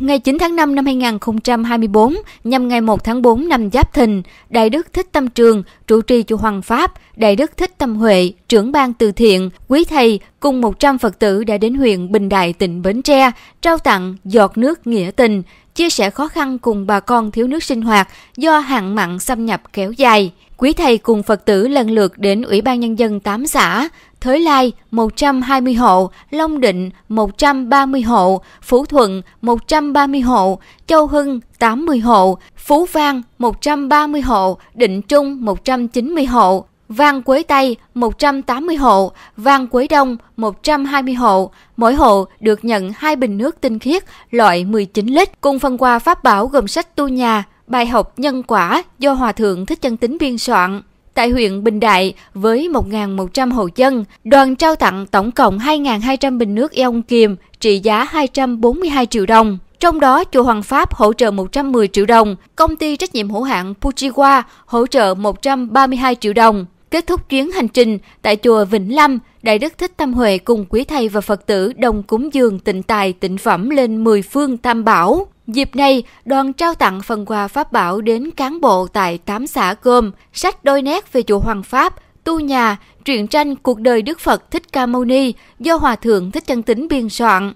Ngày 9 tháng 5 năm 2024 nhằm ngày 1 tháng 4 năm Giáp Thìn, Đại đức Thích Tâm Trường, trụ trì chùa Hoàng Pháp, Đại đức Thích Tâm Huệ, trưởng ban từ thiện, quý thầy cùng 100 Phật tử đã đến huyện Bình Đại, tỉnh Bến Tre, trao tặng giọt nước nghĩa tình, chia sẻ khó khăn cùng bà con thiếu nước sinh hoạt do hạn mặn xâm nhập kéo dài. Quý thầy cùng Phật tử lần lượt đến Ủy ban Nhân dân 8 xã, Thới Lai 120 hộ, Long Định 130 hộ, Phú Thuận 130 hộ, Châu Hưng 80 hộ, Phú Vang 130 hộ, Định Trung 190 hộ, Vang Quế Tây 180 hộ, Vang Quế Đông 120 hộ. Mỗi hộ được nhận hai bình nước tinh khiết loại 19 lít cùng phần quà pháp bảo gồm sách tu nhà, bài học nhân quả do Hòa Thượng Thích Chân Tính biên soạn. Tại huyện Bình Đại, với 1.100 hộ dân, đoàn trao tặng tổng cộng 2.200 bình nước Eon Kiềm trị giá 242 triệu đồng. Trong đó, Chùa Hoàng Pháp hỗ trợ 110 triệu đồng, công ty trách nhiệm hữu hạn Puchiwa hỗ trợ 132 triệu đồng. Kết thúc chuyến hành trình tại chùa Vĩnh Lâm, Đại Đức Thích Tâm Huệ cùng quý thầy và Phật tử đồng cúng dường tịnh tài tịnh phẩm lên 10 phương tam bảo. Dịp này, đoàn trao tặng phần quà pháp bảo đến cán bộ tại 8 xã gồm sách đôi nét về chùa Hoàng Pháp, tu nhà, truyện tranh cuộc đời Đức Phật Thích Ca Mâu Ni do Hòa Thượng Thích Chân Tính biên soạn.